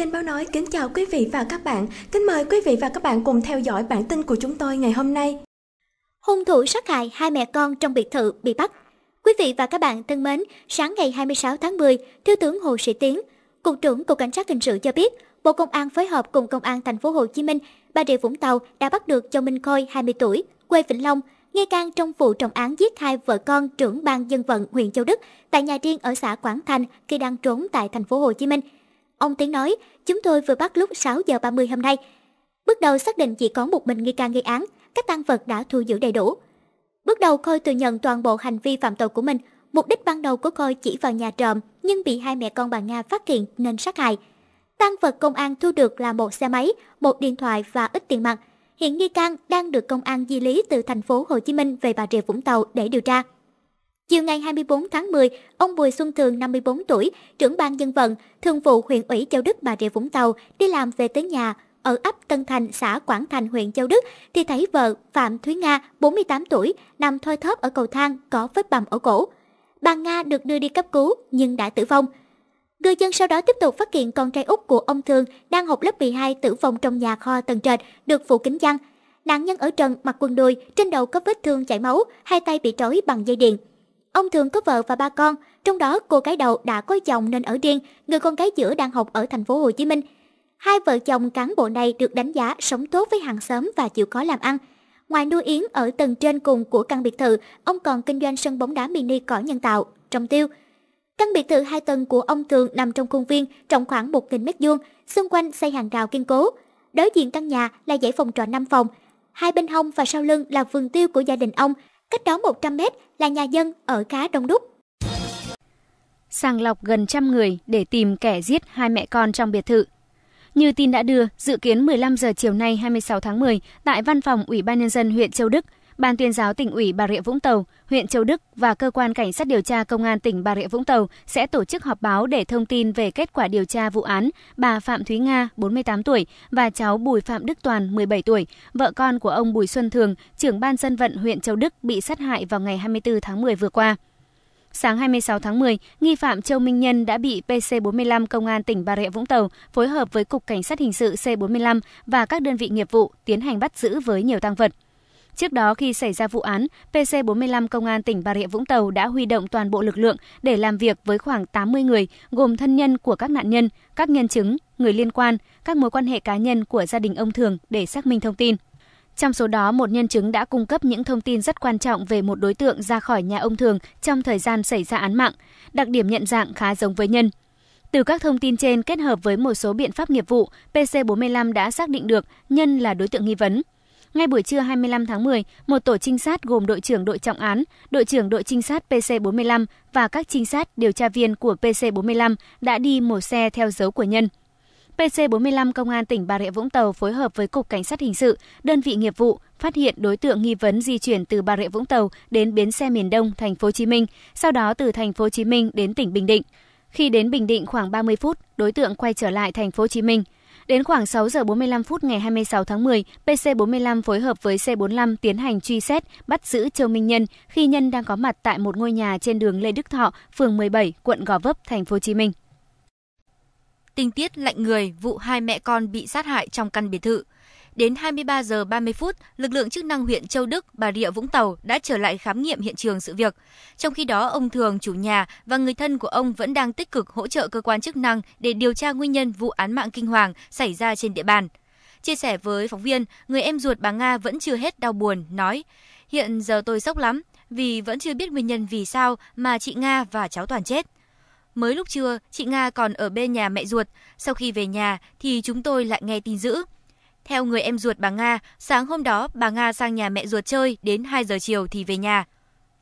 Kênh Báo Nói kính chào quý vị và các bạn. Kính mời quý vị và các bạn cùng theo dõi bản tin của chúng tôi ngày hôm nay. Hung thủ sát hại hai mẹ con trong biệt thự bị bắt. Quý vị và các bạn thân mến, sáng ngày 26 tháng 10, Thiếu tướng Hồ Sĩ Tiến, Cục trưởng Cục Cảnh sát Hình sự cho biết, Bộ Công an phối hợp cùng Công an thành phố Hồ Chí Minh, Bà Rịa Vũng Tàu đã bắt được Châu Minh Khôi, 20 tuổi, quê Vĩnh Long, nghi can trong vụ trọng án giết hai vợ con trưởng ban dân vận huyện Châu Đức tại nhà riêng ở xã Quảng Thành khi đang trốn tại thành phố Hồ Chí Minh. Ông Tiến nói, chúng tôi vừa bắt lúc 6 giờ 30 hôm nay. Bước đầu xác định chỉ có một mình nghi can gây án, các tăng vật đã thu giữ đầy đủ. Bước đầu Khôi tự nhận toàn bộ hành vi phạm tội của mình. Mục đích ban đầu của Khôi chỉ vào nhà trộm nhưng bị hai mẹ con bà Nga phát hiện nên sát hại. Tăng vật công an thu được là một xe máy, một điện thoại và ít tiền mặt. Hiện nghi can đang được công an di lý từ thành phố Hồ Chí Minh về Bà Rịa Vũng Tàu để điều tra. Chiều ngày 24 tháng 10, ông Bùi Xuân Thường 54 tuổi, trưởng ban dân vận, thường vụ huyện ủy Châu Đức Bà Rịa Vũng Tàu đi làm về tới nhà ở ấp Tân Thành, xã Quảng Thành, huyện Châu Đức thì thấy vợ Phạm Thúy Nga, 48 tuổi, nằm thoi thóp ở cầu thang có vết bầm ở cổ. Bà Nga được đưa đi cấp cứu nhưng đã tử vong. Người dân sau đó tiếp tục phát hiện con trai út của ông Thường đang học lớp 12 tử vong trong nhà kho tầng trệt, được phủ kính chăn. Nạn nhân ở trần mặc quần đùi, trên đầu có vết thương chảy máu, hai tay bị trói bằng dây điện. Ông thường có vợ và ba con, trong đó cô gái đầu đã có chồng nên ở riêng, người con gái giữa đang học ở thành phố Hồ Chí Minh. Hai vợ chồng cán bộ này được đánh giá sống tốt với hàng xóm và chịu khó làm ăn. Ngoài nuôi yến ở tầng trên cùng của căn biệt thự, ông còn kinh doanh sân bóng đá mini cỏ nhân tạo, trồng tiêu. Căn biệt thự hai tầng của ông Thường nằm trong khuôn viên, rộng khoảng 1.000 m2, xung quanh xây hàng rào kiên cố. Đối diện căn nhà là dãy phòng trọ 5 phòng. Hai bên hông và sau lưng là vườn tiêu của gia đình ông, cách đó 100 mét là nhà dân ở khá đông đúc. Sàng lọc gần trăm người để tìm kẻ giết hai mẹ con trong biệt thự. Như tin đã đưa, dự kiến 15 giờ chiều nay 26 tháng 10 tại văn phòng Ủy ban Nhân dân huyện Châu Đức – Ban tuyên giáo tỉnh ủy Bà Rịa Vũng Tàu, huyện Châu Đức và cơ quan cảnh sát điều tra công an tỉnh Bà Rịa Vũng Tàu sẽ tổ chức họp báo để thông tin về kết quả điều tra vụ án bà Phạm Thúy Nga, 48 tuổi và cháu Bùi Phạm Đức Toàn, 17 tuổi, vợ con của ông Bùi Xuân Thường, trưởng ban dân vận huyện Châu Đức bị sát hại vào ngày 24 tháng 10 vừa qua. Sáng 26 tháng 10, nghi phạm Châu Minh Nhân đã bị PC45 Công an tỉnh Bà Rịa Vũng Tàu phối hợp với Cục Cảnh sát Hình sự C45 và các đơn vị nghiệp vụ tiến hành bắt giữ với nhiều tăng vật. Trước đó khi xảy ra vụ án, PC45 Công an tỉnh Bà Rịa Vũng Tàu đã huy động toàn bộ lực lượng để làm việc với khoảng 80 người, gồm thân nhân của các nạn nhân, các nhân chứng, người liên quan, các mối quan hệ cá nhân của gia đình ông Thường để xác minh thông tin. Trong số đó, một nhân chứng đã cung cấp những thông tin rất quan trọng về một đối tượng ra khỏi nhà ông Thường trong thời gian xảy ra án mạng. Đặc điểm nhận dạng khá giống với nhân. Từ các thông tin trên kết hợp với một số biện pháp nghiệp vụ, PC45 đã xác định được Nhân là đối tượng nghi vấn. Ngay buổi trưa 25 tháng 10, một tổ trinh sát gồm đội trưởng đội trọng án, đội trưởng đội trinh sát PC45 và các trinh sát điều tra viên của PC45 đã đi một xe theo dấu của nhân. PC45 Công an tỉnh Bà Rịa Vũng Tàu phối hợp với Cục Cảnh sát Hình sự, đơn vị nghiệp vụ phát hiện đối tượng nghi vấn di chuyển từ Bà Rịa Vũng Tàu đến bến xe miền Đông, thành phố Hồ Chí Minh, sau đó từ thành phố Hồ Chí Minh đến tỉnh Bình Định. Khi đến Bình Định khoảng 30 phút, đối tượng quay trở lại thành phố Hồ Chí Minh. Đến khoảng 6 giờ 45 phút ngày 26 tháng 10, PC45 phối hợp với C45 tiến hành truy xét, bắt giữ Châu Minh Nhân khi Nhân đang có mặt tại một ngôi nhà trên đường Lê Đức Thọ, phường 17, quận Gò Vấp, thành phố Hồ Chí Minh. Tình tiết lạnh người vụ hai mẹ con bị sát hại trong căn biệt thự. Đến 23 giờ 30 phút, lực lượng chức năng huyện Châu Đức, Bà Rịa Vũng Tàu đã trở lại khám nghiệm hiện trường sự việc. Trong khi đó, ông Thường, chủ nhà và người thân của ông vẫn đang tích cực hỗ trợ cơ quan chức năng để điều tra nguyên nhân vụ án mạng kinh hoàng xảy ra trên địa bàn. Chia sẻ với phóng viên, người em ruột bà Nga vẫn chưa hết đau buồn, nói Hiện giờ tôi sốc lắm, vì vẫn chưa biết nguyên nhân vì sao mà chị Nga và cháu Toàn chết. Mới lúc trưa, chị Nga còn ở bên nhà mẹ ruột. Sau khi về nhà thì chúng tôi lại nghe tin dữ. Theo người em ruột bà Nga, sáng hôm đó bà Nga sang nhà mẹ ruột chơi đến 2 giờ chiều thì về nhà.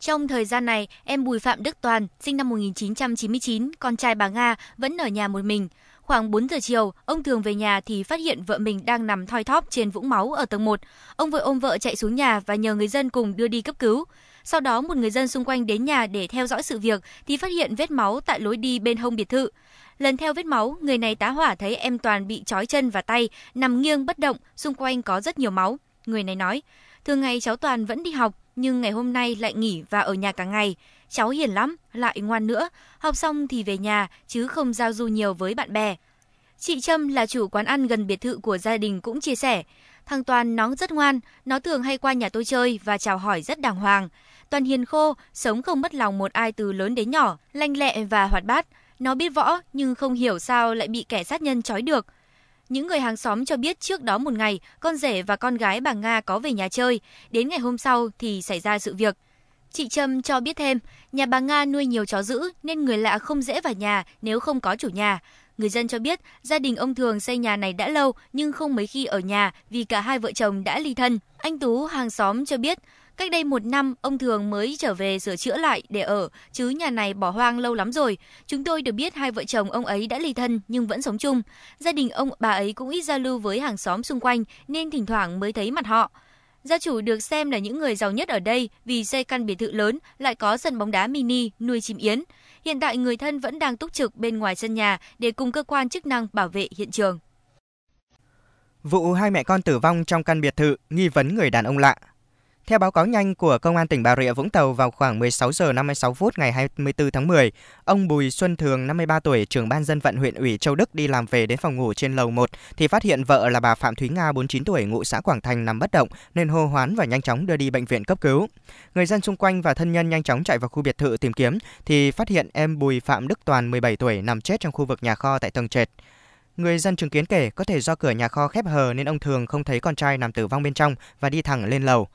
Trong thời gian này, em Bùi Phạm Đức Toàn, sinh năm 1999, con trai bà Nga, vẫn ở nhà một mình. Khoảng 4 giờ chiều, ông Thường về nhà thì phát hiện vợ mình đang nằm thoi thóp trên vũng máu ở tầng 1. Ông vội ôm vợ chạy xuống nhà và nhờ người dân cùng đưa đi cấp cứu. Sau đó một người dân xung quanh đến nhà để theo dõi sự việc thì phát hiện vết máu tại lối đi bên hông biệt thự. Lần theo vết máu, người này tá hỏa thấy em Toàn bị trói chân và tay, nằm nghiêng bất động, xung quanh có rất nhiều máu. Người này nói, thường ngày cháu Toàn vẫn đi học, nhưng ngày hôm nay lại nghỉ và ở nhà cả ngày. Cháu hiền lắm, lại ngoan nữa, học xong thì về nhà chứ không giao du nhiều với bạn bè. Chị Trâm là chủ quán ăn gần biệt thự của gia đình cũng chia sẻ, thằng Toàn nó rất ngoan, nó thường hay qua nhà tôi chơi và chào hỏi rất đàng hoàng. Toàn hiền khô, sống không mất lòng một ai từ lớn đến nhỏ, lanh lẹ và hoạt bát. Nó biết võ nhưng không hiểu sao lại bị kẻ sát nhân trói được. Những người hàng xóm cho biết trước đó một ngày, con rể và con gái bà Nga có về nhà chơi. Đến ngày hôm sau thì xảy ra sự việc. Chị Trâm cho biết thêm, nhà bà Nga nuôi nhiều chó giữ nên người lạ không dễ vào nhà nếu không có chủ nhà. Người dân cho biết gia đình ông Thường xây nhà này đã lâu nhưng không mấy khi ở nhà vì cả hai vợ chồng đã ly thân. Anh Tú hàng xóm cho biết cách đây một năm ông Thường mới trở về sửa chữa lại để ở chứ nhà này bỏ hoang lâu lắm rồi. Chúng tôi được biết hai vợ chồng ông ấy đã ly thân nhưng vẫn sống chung. Gia đình ông bà ấy cũng ít giao lưu với hàng xóm xung quanh nên thỉnh thoảng mới thấy mặt họ. Gia chủ được xem là những người giàu nhất ở đây vì xây căn biệt thự lớn lại có sân bóng đá mini nuôi chim yến. Hiện tại người thân vẫn đang túc trực bên ngoài sân nhà để cùng cơ quan chức năng bảo vệ hiện trường. Vụ hai mẹ con tử vong trong căn biệt thự nghi vấn người đàn ông lạ theo báo cáo nhanh của Công an tỉnh Bà Rịa Vũng Tàu vào khoảng 16 giờ 56 phút ngày 24 tháng 10, ông Bùi Xuân Thường, 53 tuổi, trưởng ban dân vận huyện ủy Châu Đức đi làm về đến phòng ngủ trên lầu 1 thì phát hiện vợ là bà Phạm Thúy Nga, 49 tuổi, ngụ xã Quảng Thành nằm bất động nên hô hoán và nhanh chóng đưa đi bệnh viện cấp cứu. Người dân xung quanh và thân nhân nhanh chóng chạy vào khu biệt thự tìm kiếm thì phát hiện em Bùi Phạm Đức Toàn, 17 tuổi, nằm chết trong khu vực nhà kho tại tầng trệt. Người dân chứng kiến kể có thể do cửa nhà kho khép hờ nên ông Thường không thấy con trai nằm tử vong bên trong và đi thẳng lên lầu.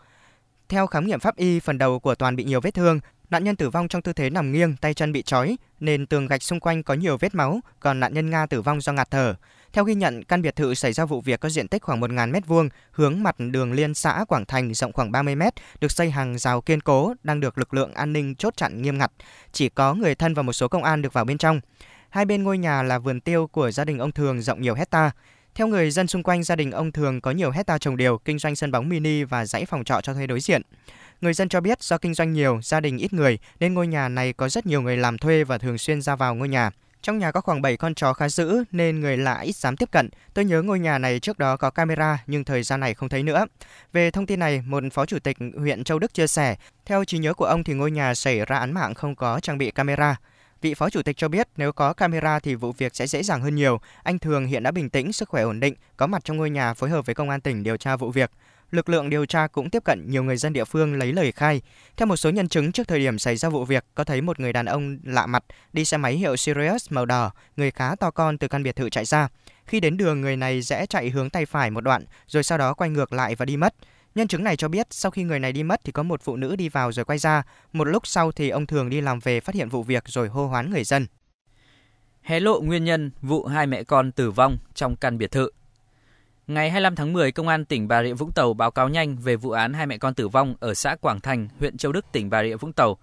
Theo khám nghiệm pháp y, phần đầu của Toàn bị nhiều vết thương, nạn nhân tử vong trong tư thế nằm nghiêng, tay chân bị trói, nền tường gạch xung quanh có nhiều vết máu, còn nạn nhân Nga tử vong do ngạt thở. Theo ghi nhận, căn biệt thự xảy ra vụ việc có diện tích khoảng 1.000 m2, hướng mặt đường liên xã Quảng Thành rộng khoảng 30 m, được xây hàng rào kiên cố, đang được lực lượng an ninh chốt chặn nghiêm ngặt. Chỉ có người thân và một số công an được vào bên trong. Hai bên ngôi nhà là vườn tiêu của gia đình ông Thường rộng nhiều hecta. Theo người dân xung quanh, gia đình ông thường có nhiều hecta trồng điều, kinh doanh sân bóng mini và dãy phòng trọ cho thuê đối diện. Người dân cho biết do kinh doanh nhiều, gia đình ít người nên ngôi nhà này có rất nhiều người làm thuê và thường xuyên ra vào ngôi nhà. Trong nhà có khoảng 7 con chó khá dữ nên người lạ ít dám tiếp cận. Tôi nhớ ngôi nhà này trước đó có camera nhưng thời gian này không thấy nữa. Về thông tin này, một phó chủ tịch huyện Châu Đức chia sẻ, theo trí nhớ của ông thì ngôi nhà xảy ra án mạng không có trang bị camera. Vị phó chủ tịch cho biết nếu có camera thì vụ việc sẽ dễ dàng hơn nhiều. Anh Thường hiện đã bình tĩnh, sức khỏe ổn định, có mặt trong ngôi nhà phối hợp với công an tỉnh điều tra vụ việc. Lực lượng điều tra cũng tiếp cận nhiều người dân địa phương lấy lời khai. Theo một số nhân chứng trước thời điểm xảy ra vụ việc, có thấy một người đàn ông lạ mặt đi xe máy hiệu Sirius màu đỏ, người khá to con từ căn biệt thự chạy ra. Khi đến đường, người này rẽ chạy hướng tay phải một đoạn, rồi sau đó quay ngược lại và đi mất. Nhân chứng này cho biết sau khi người này đi mất thì có một phụ nữ đi vào rồi quay ra, một lúc sau thì ông Thường đi làm về phát hiện vụ việc rồi hô hoán người dân. Hé lộ nguyên nhân vụ hai mẹ con tử vong trong căn biệt thự. Ngày 25 tháng 10, Công an tỉnh Bà Rịa Vũng Tàu báo cáo nhanh về vụ án hai mẹ con tử vong ở xã Quảng Thành, huyện Châu Đức, tỉnh Bà Rịa Vũng Tàu.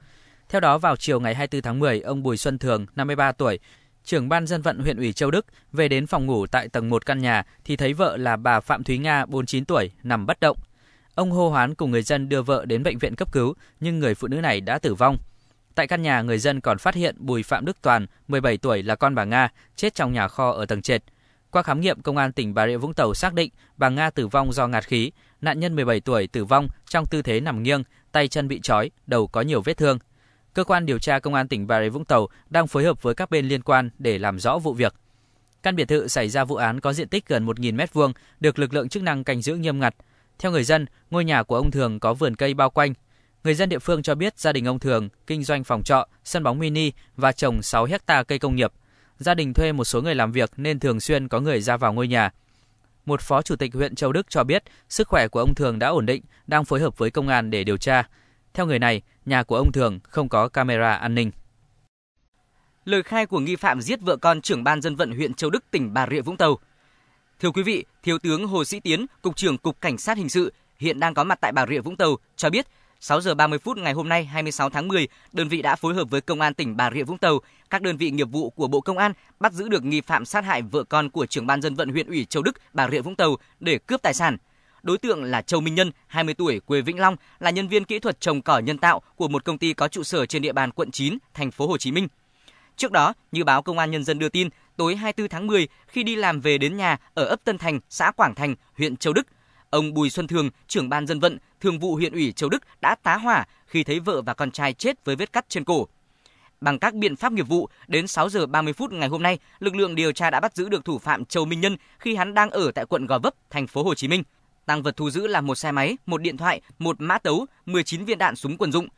Theo đó, vào chiều ngày 24 tháng 10, ông Bùi Xuân Thường, 53 tuổi, trưởng ban dân vận huyện ủy Châu Đức về đến phòng ngủ tại tầng 1 căn nhà thì thấy vợ là bà Phạm Thúy Nga 49 tuổi nằm bất động Ông hô hoán cùng người dân đưa vợ đến bệnh viện cấp cứu, nhưng người phụ nữ này đã tử vong. Tại căn nhà, người dân còn phát hiện Bùi Phạm Đức Toàn, 17 tuổi là con bà Nga, chết trong nhà kho ở tầng trệt. Qua khám nghiệm, Công an tỉnh Bà Rịa Vũng Tàu xác định bà Nga tử vong do ngạt khí. Nạn nhân 17 tuổi tử vong trong tư thế nằm nghiêng, tay chân bị trói, đầu có nhiều vết thương. Cơ quan điều tra Công an tỉnh Bà Rịa Vũng Tàu đang phối hợp với các bên liên quan để làm rõ vụ việc. Căn biệt thự xảy ra vụ án có diện tích gần 1.000 m2, được lực lượng chức năng canh giữ nghiêm ngặt – theo người dân, ngôi nhà của ông Thường có vườn cây bao quanh. Người dân địa phương cho biết gia đình ông Thường kinh doanh phòng trọ, sân bóng mini và trồng 6 hecta cây công nghiệp. Gia đình thuê một số người làm việc nên thường xuyên có người ra vào ngôi nhà. Một phó chủ tịch huyện Châu Đức cho biết sức khỏe của ông Thường đã ổn định, đang phối hợp với công an để điều tra. Theo người này, nhà của ông Thường không có camera an ninh. Lời khai của nghi phạm giết vợ con trưởng ban dân vận huyện Châu Đức, tỉnh Bà Rịa Vũng Tàu – Thưa quý vị, Thiếu tướng Hồ Sĩ Tiến, Cục trưởng Cục Cảnh sát Hình sự, hiện đang có mặt tại Bà Rịa Vũng Tàu, cho biết 6 giờ 30 phút ngày hôm nay 26 tháng 10, đơn vị đã phối hợp với Công an tỉnh Bà Rịa Vũng Tàu, các đơn vị nghiệp vụ của Bộ Công an bắt giữ được nghi phạm sát hại vợ con của trưởng ban dân vận huyện ủy Châu Đức, Bà Rịa Vũng Tàu để cướp tài sản. Đối tượng là Châu Minh Nhân, 20 tuổi, quê Vĩnh Long, là nhân viên kỹ thuật trồng cỏ nhân tạo của một công ty có trụ sở trên địa bàn quận 9, thành phố Hồ Chí Minh. Trước đó, như báo Công an Nhân dân đưa tin, tối 24 tháng 10 khi đi làm về đến nhà ở ấp Tân Thành, xã Quảng Thành, huyện Châu Đức. Ông Bùi Xuân Thường, trưởng ban dân vận, thường vụ huyện ủy Châu Đức đã tá hỏa khi thấy vợ và con trai chết với vết cắt trên cổ. Bằng các biện pháp nghiệp vụ, đến 6 giờ 30 phút ngày hôm nay, lực lượng điều tra đã bắt giữ được thủ phạm Châu Minh Nhân khi hắn đang ở tại quận Gò Vấp, thành phố Hồ Chí Minh. Tăng vật thu giữ là một xe máy, một điện thoại, một mã tấu, 19 viên đạn súng quân dụng.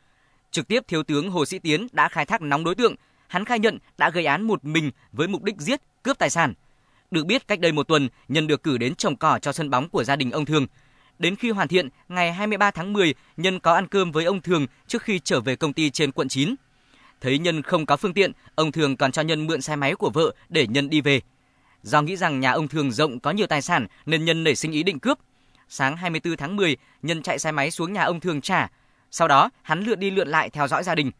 Trực tiếp Thiếu tướng Hồ Sĩ Tiến đã khai thác nóng đối tượng, hắn khai nhận đã gây án một mình với mục đích giết, cướp tài sản. Được biết cách đây một tuần, Nhân được cử đến trồng cỏ cho sân bóng của gia đình ông Thường. Đến khi hoàn thiện, ngày 23 tháng 10, Nhân có ăn cơm với ông Thường trước khi trở về công ty trên quận 9. Thấy Nhân không có phương tiện, ông Thường còn cho Nhân mượn xe máy của vợ để Nhân đi về. Do nghĩ rằng nhà ông Thường rộng có nhiều tài sản nên Nhân nảy sinh ý định cướp. Sáng 24 tháng 10, Nhân chạy xe máy xuống nhà ông Thường trả. Sau đó, hắn lượn đi lượn lại theo dõi gia đình –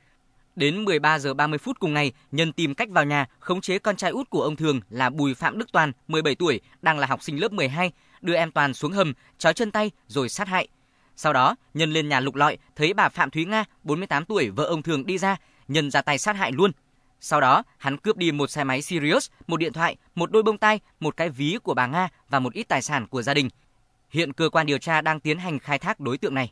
Đến 13 giờ 30 phút cùng ngày, Nhân tìm cách vào nhà, khống chế con trai út của ông Thường là Bùi Phạm Đức Toàn, 17 tuổi, đang là học sinh lớp 12, đưa em Toàn xuống hầm, trói chân tay rồi sát hại. Sau đó, Nhân lên nhà lục lọi, thấy bà Phạm Thúy Nga, 48 tuổi, vợ ông Thường đi ra, Nhân ra tay sát hại luôn. Sau đó, hắn cướp đi một xe máy Sirius, một điện thoại, một đôi bông tai, một cái ví của bà Nga và một ít tài sản của gia đình. Hiện cơ quan điều tra đang tiến hành khai thác đối tượng này.